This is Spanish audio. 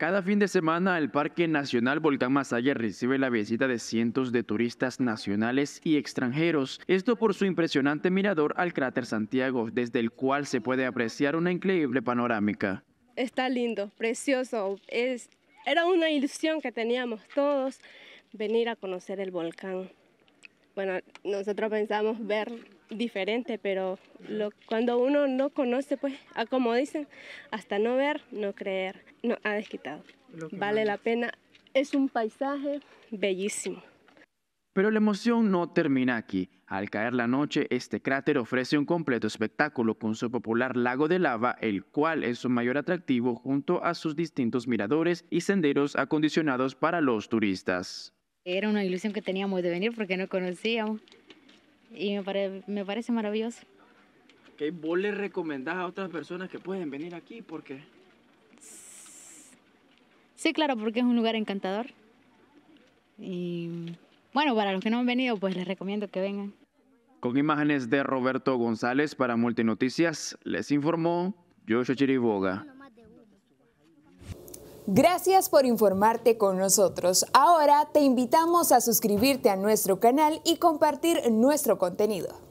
Cada fin de semana el Parque Nacional Volcán Masaya recibe la visita de cientos de turistas nacionales y extranjeros, esto por su impresionante mirador al cráter Santiago, desde el cual se puede apreciar una increíble panorámica. Está lindo, precioso, es, era una ilusión que teníamos todos venir a conocer el volcán bueno, nosotros pensamos ver diferente, pero cuando uno no conoce, pues, como dicen, hasta no ver, no creer, no ha desquitado. Vale la pena, es un paisaje bellísimo. Pero la emoción no termina aquí. Al caer la noche, este cráter ofrece un completo espectáculo con su popular lago de lava, el cual es su mayor atractivo junto a sus distintos miradores y senderos acondicionados para los turistas. Era una ilusión que teníamos de venir porque no conocíamos. Y me, parece maravilloso. vos le recomendás a otras personas que pueden venir aquí? Porque... Sí, claro, porque es un lugar encantador. Y bueno, para los que no han venido, pues les recomiendo que vengan. Con imágenes de Roberto González para Multinoticias, les informó Joshua Chiriboga. Gracias por informarte con nosotros. Ahora te invitamos a suscribirte a nuestro canal y compartir nuestro contenido.